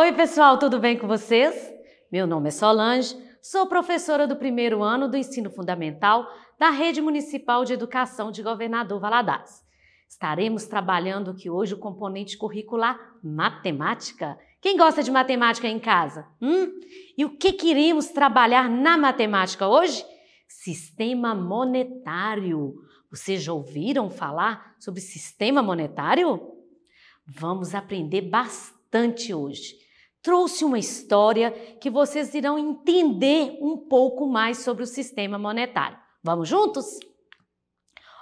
Oi, pessoal, tudo bem com vocês? Meu nome é Solange, sou professora do primeiro ano do ensino fundamental da Rede Municipal de Educação de Governador Valadares. Estaremos trabalhando aqui hoje o componente curricular matemática. Quem gosta de matemática em casa? Hum? E o que queremos trabalhar na matemática hoje? Sistema monetário. Vocês já ouviram falar sobre sistema monetário? Vamos aprender bastante hoje trouxe uma história que vocês irão entender um pouco mais sobre o sistema monetário. Vamos juntos?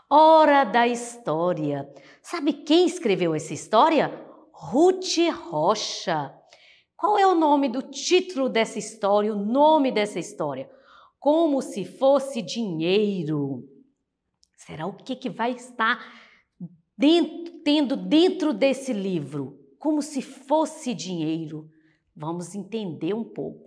Hora da história. Sabe quem escreveu essa história? Ruth Rocha. Qual é o nome do título dessa história, o nome dessa história? Como se fosse dinheiro. Será o que, que vai estar dentro, tendo dentro desse livro? Como se fosse dinheiro. Vamos entender um pouco.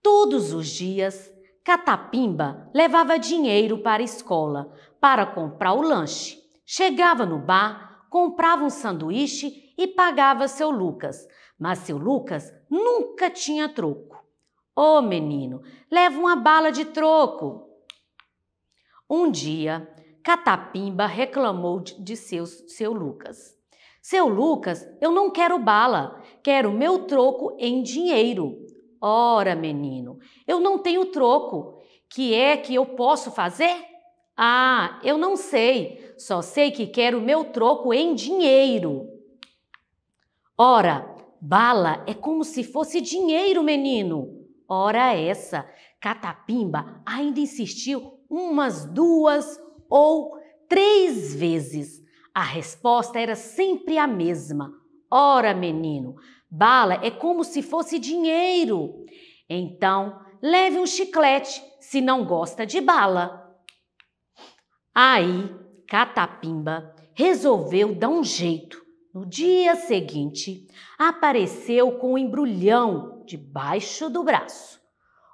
Todos os dias, Catapimba levava dinheiro para a escola para comprar o lanche. Chegava no bar, comprava um sanduíche e pagava seu Lucas, mas seu Lucas nunca tinha troco. Ô oh, menino, leva uma bala de troco. Um dia, Catapimba reclamou de seu, seu Lucas. Seu Lucas, eu não quero bala, quero meu troco em dinheiro. Ora, menino, eu não tenho troco. Que é que eu posso fazer? Ah, eu não sei, só sei que quero meu troco em dinheiro. Ora, bala é como se fosse dinheiro, menino. Ora essa, Catapimba ainda insistiu umas duas ou três vezes. A resposta era sempre a mesma. Ora, menino, bala é como se fosse dinheiro. Então, leve um chiclete se não gosta de bala. Aí, Catapimba resolveu dar um jeito. No dia seguinte, apareceu com um embrulhão debaixo do braço.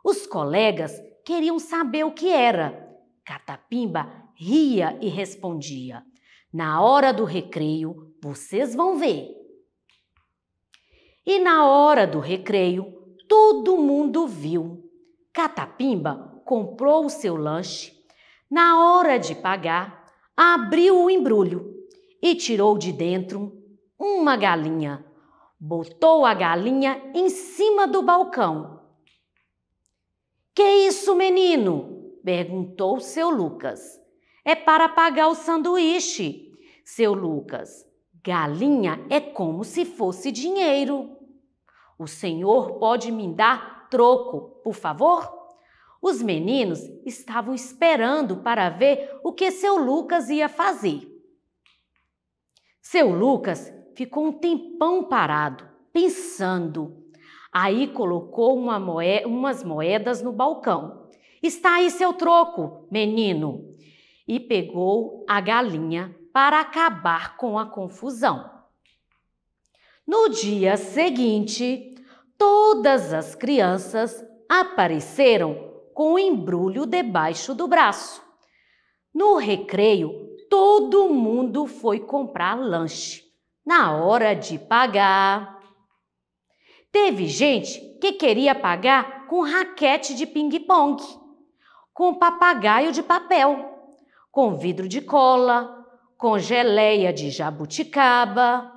Os colegas queriam saber o que era. Catapimba ria e respondia: na hora do recreio, vocês vão ver. E na hora do recreio, todo mundo viu. Catapimba comprou o seu lanche. Na hora de pagar, abriu o embrulho e tirou de dentro uma galinha. Botou a galinha em cima do balcão. Que isso, menino? perguntou seu Lucas. É para pagar o sanduíche. Seu Lucas, galinha é como se fosse dinheiro. O senhor pode me dar troco, por favor? Os meninos estavam esperando para ver o que seu Lucas ia fazer. Seu Lucas ficou um tempão parado, pensando. Aí colocou uma moe umas moedas no balcão. Está aí seu troco, menino, e pegou a galinha para acabar com a confusão. No dia seguinte, todas as crianças apareceram com o um embrulho debaixo do braço. No recreio, todo mundo foi comprar lanche. Na hora de pagar, teve gente que queria pagar com raquete de ping-pong, com papagaio de papel com vidro de cola, com geleia de jabuticaba.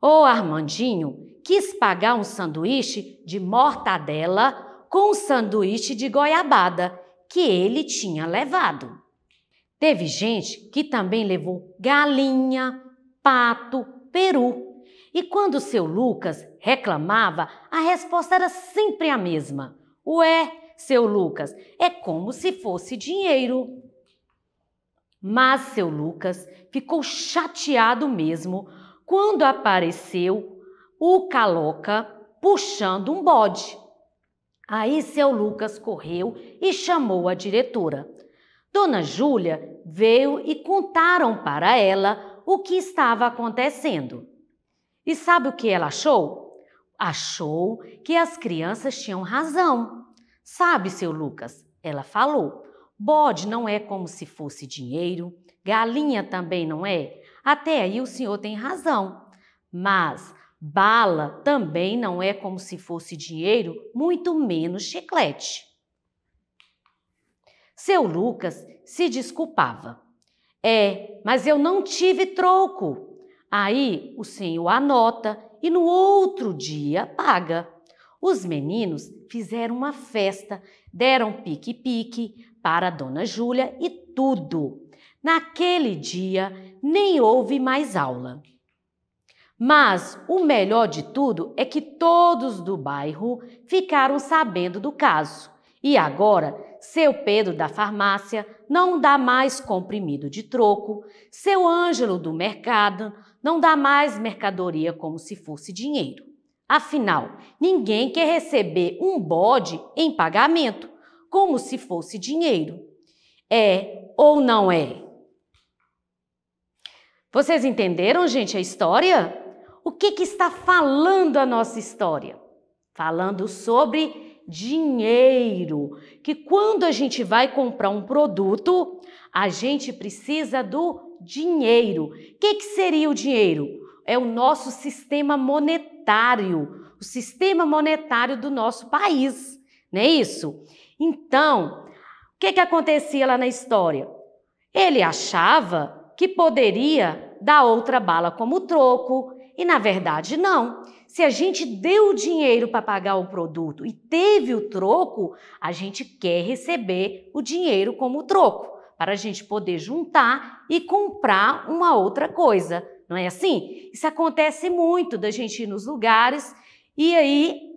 O Armandinho quis pagar um sanduíche de mortadela com um sanduíche de goiabada que ele tinha levado. Teve gente que também levou galinha, pato, peru. E quando seu Lucas reclamava, a resposta era sempre a mesma: Ué, seu Lucas, é como se fosse dinheiro. Mas seu Lucas ficou chateado mesmo quando apareceu o caloca puxando um bode. Aí seu Lucas correu e chamou a diretora. Dona Júlia veio e contaram para ela o que estava acontecendo. E sabe o que ela achou? Achou que as crianças tinham razão. Sabe, seu Lucas, ela falou, Bode não é como se fosse dinheiro, galinha também não é. Até aí o senhor tem razão. Mas bala também não é como se fosse dinheiro, muito menos chiclete. Seu Lucas se desculpava. É, mas eu não tive troco. Aí o senhor anota e no outro dia paga. Os meninos fizeram uma festa, deram pique-pique, para Dona Júlia e tudo. Naquele dia nem houve mais aula. Mas o melhor de tudo é que todos do bairro ficaram sabendo do caso. E agora, seu Pedro da farmácia não dá mais comprimido de troco, seu Ângelo do mercado não dá mais mercadoria como se fosse dinheiro. Afinal, ninguém quer receber um bode em pagamento como se fosse dinheiro. É ou não é? Vocês entenderam, gente, a história? O que, que está falando a nossa história? Falando sobre dinheiro. Que quando a gente vai comprar um produto, a gente precisa do dinheiro. O que, que seria o dinheiro? É o nosso sistema monetário, o sistema monetário do nosso país, não é isso? Então, o que, que acontecia lá na história? Ele achava que poderia dar outra bala como troco, e na verdade não. Se a gente deu o dinheiro para pagar o produto e teve o troco, a gente quer receber o dinheiro como troco, para a gente poder juntar e comprar uma outra coisa. Não é assim? Isso acontece muito da gente ir nos lugares e aí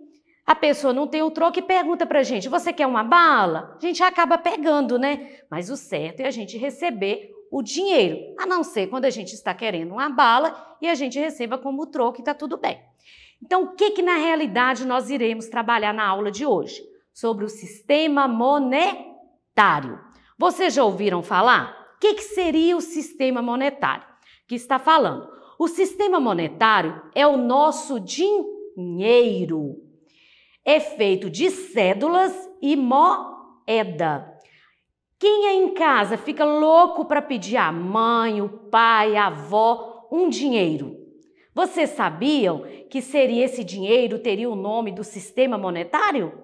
a pessoa não tem o troco e pergunta para a gente: você quer uma bala? A gente acaba pegando, né? Mas o certo é a gente receber o dinheiro, a não ser quando a gente está querendo uma bala e a gente receba como troco e está tudo bem. Então, o que, que na realidade nós iremos trabalhar na aula de hoje? Sobre o sistema monetário. Vocês já ouviram falar? O que, que seria o sistema monetário? Que está falando. O sistema monetário é o nosso dinheiro é feito de cédulas e moeda. Quem é em casa fica louco para pedir à mãe, o pai, a avó um dinheiro. Vocês sabiam que seria esse dinheiro teria o nome do sistema monetário?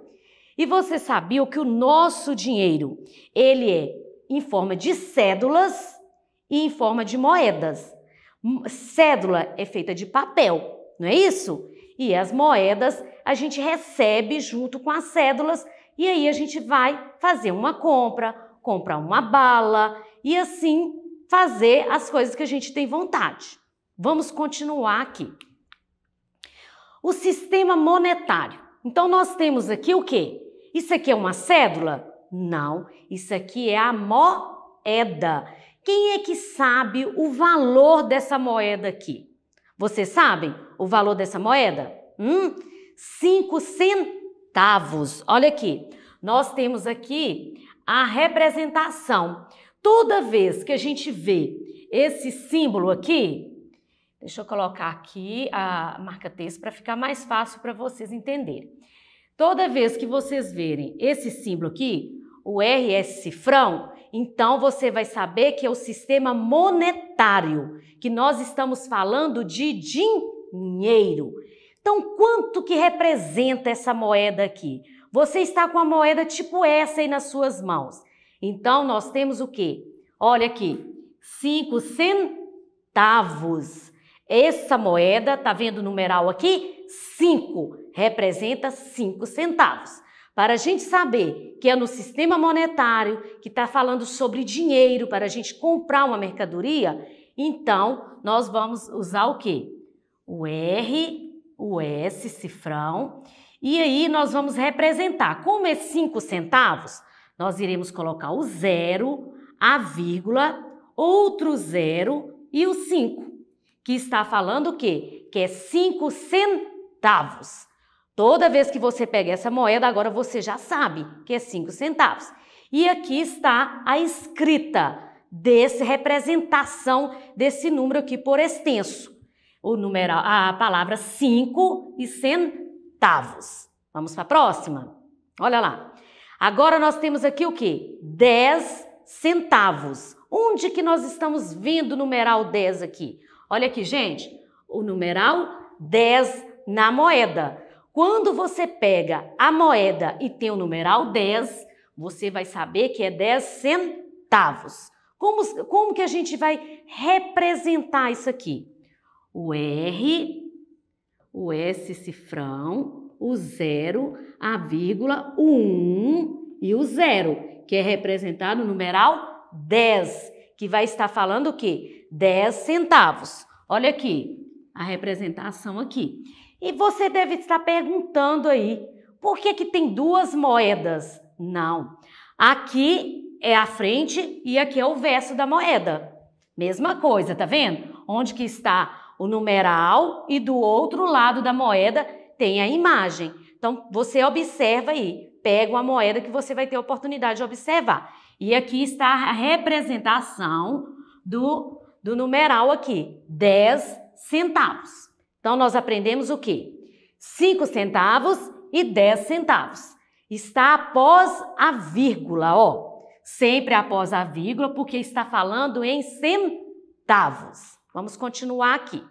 E vocês sabiam que o nosso dinheiro, ele é em forma de cédulas e em forma de moedas. Cédula é feita de papel, não é isso? E as moedas a gente recebe junto com as cédulas e aí a gente vai fazer uma compra, comprar uma bala e assim fazer as coisas que a gente tem vontade. Vamos continuar aqui. O sistema monetário. Então nós temos aqui o quê? Isso aqui é uma cédula? Não, isso aqui é a moeda. Quem é que sabe o valor dessa moeda aqui? Vocês sabem o valor dessa moeda? Hum, cinco centavos. Olha aqui, nós temos aqui a representação. Toda vez que a gente vê esse símbolo aqui, deixa eu colocar aqui a marca texto para ficar mais fácil para vocês entenderem. Toda vez que vocês verem esse símbolo aqui, o RS Cifrão, então você vai saber que é o sistema monetário, que nós estamos falando de dinheiro. Então, quanto que representa essa moeda aqui? Você está com a moeda tipo essa aí nas suas mãos. Então, nós temos o quê? Olha aqui, 5 centavos. Essa moeda, tá vendo o numeral aqui? 5 representa 5 centavos para a gente saber que é no sistema monetário que está falando sobre dinheiro para a gente comprar uma mercadoria, então nós vamos usar o quê? O R, o S, cifrão, e aí nós vamos representar. Como é 5 centavos, nós iremos colocar o zero, a vírgula, outro zero e o 5, que está falando o quê? Que é 5 centavos. Toda vez que você pega essa moeda, agora você já sabe que é 5 centavos. E aqui está a escrita desse representação desse número aqui por extenso. O numeral, a palavra 5 e centavos. Vamos para a próxima? Olha lá. Agora nós temos aqui o que? 10 centavos. Onde que nós estamos vendo o numeral 10 aqui? Olha aqui, gente. O numeral 10 na moeda. Quando você pega a moeda e tem o numeral 10, você vai saber que é 10 centavos. Como, como que a gente vai representar isso aqui? O R, o S cifrão, o zero, a vírgula, o 1 e o zero, que é representado no numeral 10, que vai estar falando o quê? 10 centavos. Olha aqui, a representação aqui. E você deve estar perguntando aí, por que, que tem duas moedas? Não. Aqui é a frente e aqui é o verso da moeda. Mesma coisa, tá vendo? Onde que está o numeral e do outro lado da moeda tem a imagem. Então você observa aí, pega uma moeda que você vai ter oportunidade de observar. E aqui está a representação do, do numeral aqui, 10 centavos. Então nós aprendemos o que? 5 centavos e 10 centavos. Está após a vírgula, ó. Sempre após a vírgula, porque está falando em centavos. Vamos continuar aqui.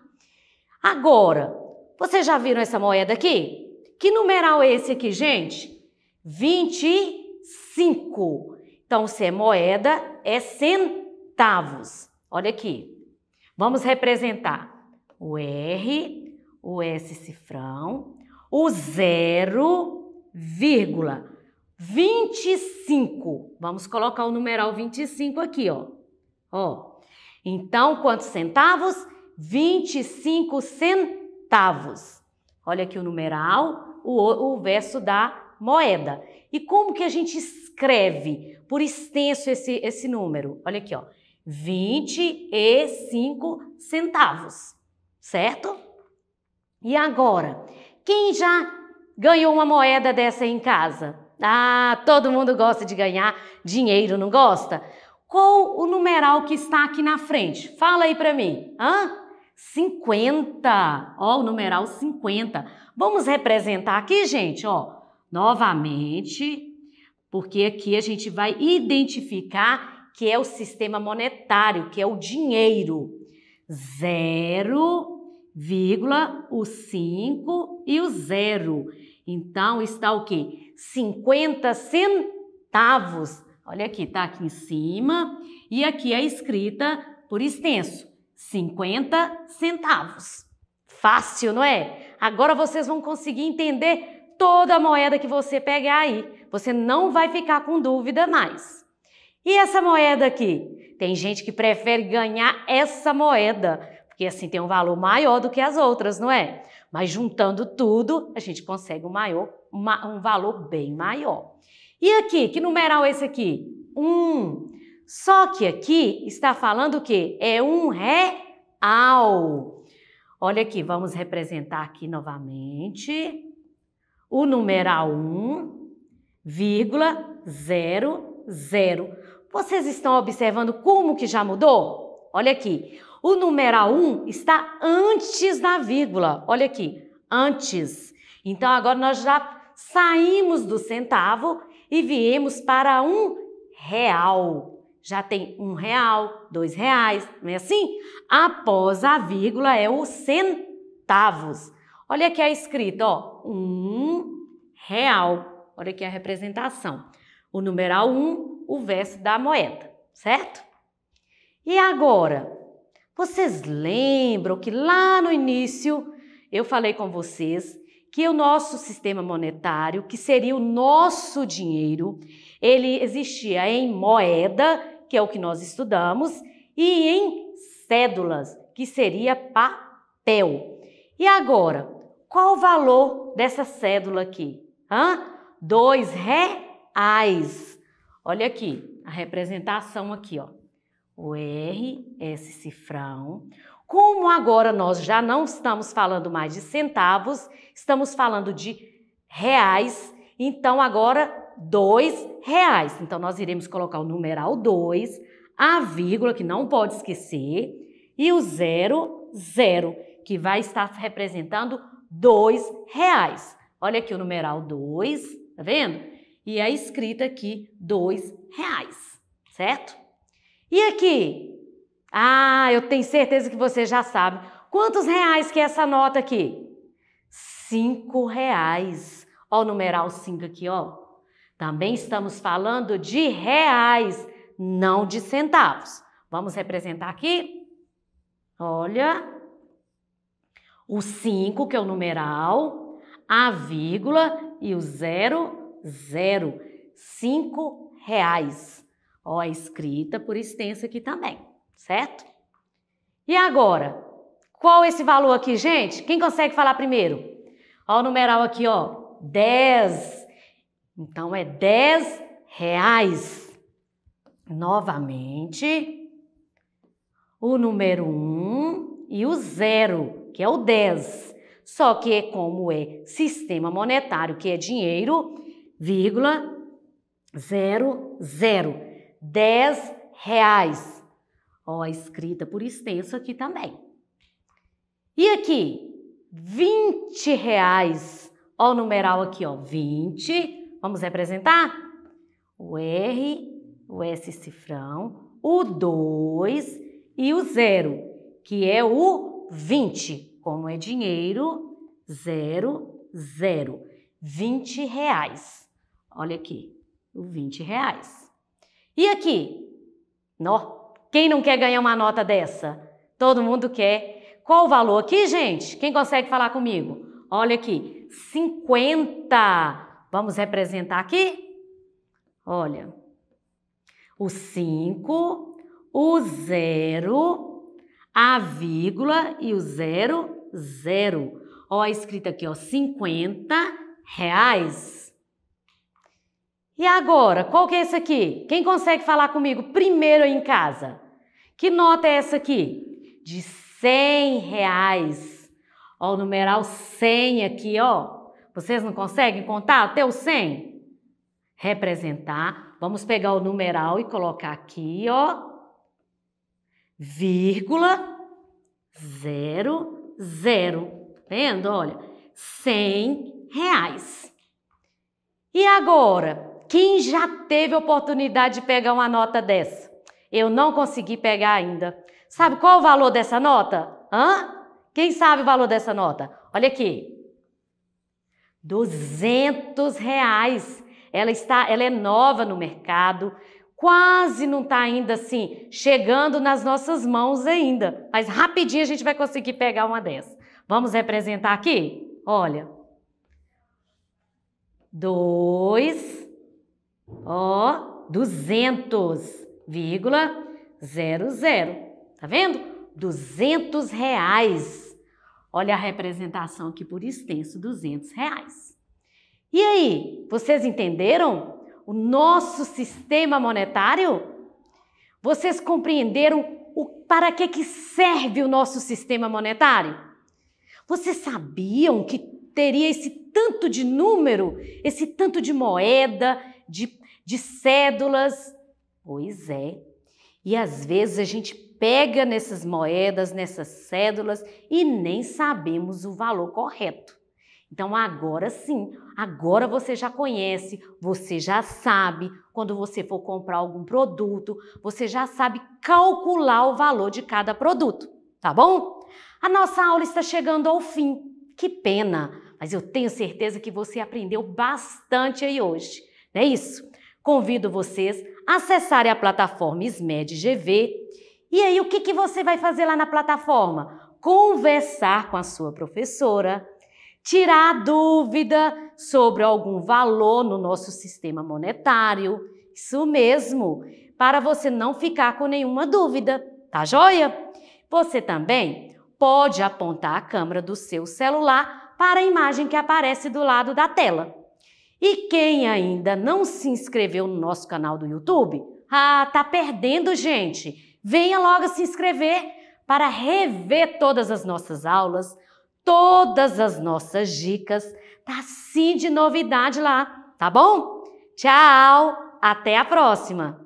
Agora, vocês já viram essa moeda aqui? Que numeral é esse aqui, gente? 25. Então, se é moeda, é centavos. Olha aqui. Vamos representar o R o S cifrão, o 0,25. Vamos colocar o numeral 25 aqui, ó. Ó. Então, quantos centavos? 25 centavos. Olha aqui o numeral, o, o verso da moeda. E como que a gente escreve por extenso esse, esse número? Olha aqui, ó. 25 centavos, certo? E agora, quem já ganhou uma moeda dessa em casa? Ah, todo mundo gosta de ganhar dinheiro, não gosta? Qual o numeral que está aqui na frente? Fala aí para mim. Hã? 50. Ó, o numeral 50. Vamos representar aqui, gente, ó, novamente, porque aqui a gente vai identificar que é o sistema monetário, que é o dinheiro. Zero vírgula, o 5 e o zero. Então está o quê? 50 centavos. Olha aqui, está aqui em cima e aqui é escrita por extenso, 50 centavos. Fácil, não é? Agora vocês vão conseguir entender toda a moeda que você pegar aí. Você não vai ficar com dúvida mais. E essa moeda aqui? Tem gente que prefere ganhar essa moeda porque assim tem um valor maior do que as outras, não é? Mas juntando tudo, a gente consegue um, maior, um valor bem maior. E aqui, que numeral é esse aqui? Um. Só que aqui está falando o quê? É um real. Olha aqui, vamos representar aqui novamente o numeral 1, vírgula, 0, Vocês estão observando como que já mudou? Olha aqui. O numeral 1 está antes da vírgula. Olha aqui, antes. Então agora nós já saímos do centavo e viemos para um real. Já tem um real, dois reais, não é assim? Após a vírgula é o centavos. Olha aqui a escrita, ó, um real. Olha aqui a representação. O numeral um, o verso da moeda, certo? E agora, vocês lembram que lá no início eu falei com vocês que o nosso sistema monetário, que seria o nosso dinheiro, ele existia em moeda, que é o que nós estudamos, e em cédulas, que seria papel. E agora, qual o valor dessa cédula aqui? Hã? Dois reais. Olha aqui, a representação aqui, ó o R, esse cifrão. Como agora nós já não estamos falando mais de centavos, estamos falando de reais, então agora dois reais. Então nós iremos colocar o numeral 2, a vírgula, que não pode esquecer, e o zero, zero, que vai estar representando dois reais. Olha aqui o numeral 2, tá vendo? E a é escrita aqui, dois reais, certo? E aqui? Ah, eu tenho certeza que você já sabe. Quantos reais que é essa nota aqui? Cinco reais. Ó o numeral 5 aqui, ó. Também estamos falando de reais, não de centavos. Vamos representar aqui? Olha. O 5, que é o numeral, a vírgula e o zero, zero. Cinco reais. Ó, a escrita por extensa aqui também, certo? E agora, qual esse valor aqui, gente? Quem consegue falar primeiro? Ó o numeral aqui, ó, 10. Então é 10 reais. Novamente, o número 1 e o 0, que é o 10. Só que é como é sistema monetário, que é dinheiro, vírgula, zero, zero. 10 reais. Ó, escrita por extenso aqui também. E aqui, 20 reais. Ó o numeral aqui, ó, 20. Vamos representar? O R, o S cifrão, o 2 e o 0, que é o 20. Como é dinheiro, 0, 0. 20 reais. Olha aqui, o 20 reais. E aqui? Nó, quem não quer ganhar uma nota dessa? Todo mundo quer. Qual o valor aqui, gente? Quem consegue falar comigo? Olha aqui, 50. Vamos representar aqui? Olha, o 5, o 0, a vírgula e o 0, 0. Ó, escrito aqui, ó, 50 reais. E agora, qual que é essa aqui? Quem consegue falar comigo primeiro aí em casa? Que nota é essa aqui? De 100 reais. Ó, o numeral 100 aqui, ó. Vocês não conseguem contar até o 100? Representar. Vamos pegar o numeral e colocar aqui, ó. Vírgula, zero, zero. Vendo? Olha, 100 reais. E agora, quem já teve oportunidade de pegar uma nota dessa? Eu não consegui pegar ainda. Sabe qual o valor dessa nota? Hã? Quem sabe o valor dessa nota? Olha aqui. 200 reais. Ela, está, ela é nova no mercado, quase não está ainda assim, chegando nas nossas mãos ainda. Mas rapidinho a gente vai conseguir pegar uma dessa. Vamos representar aqui? Olha. Dois 200,00. Tá vendo? 200 reais. Olha a representação aqui por extenso, 200 reais. E aí, vocês entenderam o nosso sistema monetário? Vocês compreenderam o, para que, que serve o nosso sistema monetário? Vocês sabiam que teria esse tanto de número, esse tanto de moeda, de de cédulas. Pois é. E às vezes a gente pega nessas moedas, nessas cédulas e nem sabemos o valor correto. Então agora sim, agora você já conhece, você já sabe quando você for comprar algum produto, você já sabe calcular o valor de cada produto, tá bom? A nossa aula está chegando ao fim. Que pena, mas eu tenho certeza que você aprendeu bastante aí hoje. Não é isso? Convido vocês a acessarem a plataforma SMED GV. E aí, o que, que você vai fazer lá na plataforma? Conversar com a sua professora, tirar dúvida sobre algum valor no nosso sistema monetário. Isso mesmo, para você não ficar com nenhuma dúvida, tá joia? Você também pode apontar a câmera do seu celular para a imagem que aparece do lado da tela. E quem ainda não se inscreveu no nosso canal do YouTube, ah, tá perdendo, gente. Venha logo se inscrever para rever todas as nossas aulas, todas as nossas dicas. Tá sim de novidade lá, tá bom? Tchau, até a próxima.